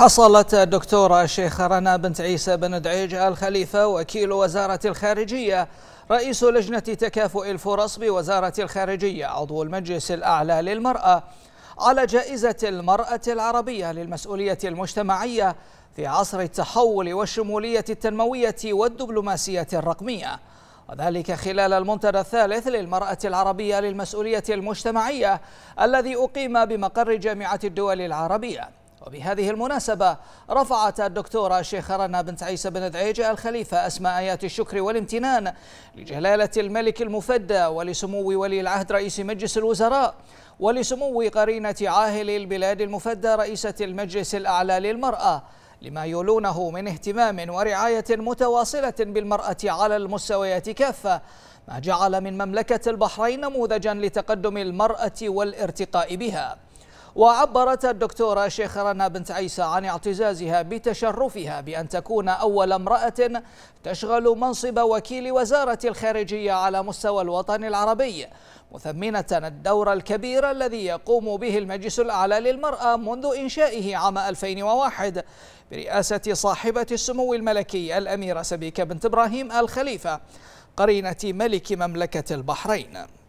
حصلت الدكتورة الشيخة رنا بنت عيسى بن دعيج آل خليفة وكيل وزارة الخارجية رئيس لجنة تكافؤ الفرص بوزارة الخارجية عضو المجلس الأعلى للمرأة على جائزة المرأة العربية للمسؤولية المجتمعية في عصر التحول والشمولية التنموية والدبلوماسية الرقمية وذلك خلال المنتدى الثالث للمرأة العربية للمسؤولية المجتمعية الذي أقيم بمقر جامعة الدول العربية وبهذه المناسبة رفعت الدكتورة شيخ رنا بنت عيسى بن دعيجة الخليفة أسماء آيات الشكر والامتنان لجلالة الملك المفدى ولسمو ولي العهد رئيس مجلس الوزراء ولسمو قرينة عاهل البلاد المفدى رئيسة المجلس الأعلى للمرأة لما يولونه من اهتمام ورعاية متواصلة بالمرأة على المستويات كافة ما جعل من مملكة البحرين نموذجا لتقدم المرأة والارتقاء بها وعبرت الدكتورة شيخ رنا بنت عيسى عن اعتزازها بتشرفها بأن تكون أول امرأة تشغل منصب وكيل وزارة الخارجية على مستوى الوطن العربي مثمنة الدور الكبير الذي يقوم به المجلس الأعلى للمرأة منذ إنشائه عام 2001 برئاسة صاحبة السمو الملكي الأميرة سبيكة بنت إبراهيم الخليفة قرينة ملك مملكة البحرين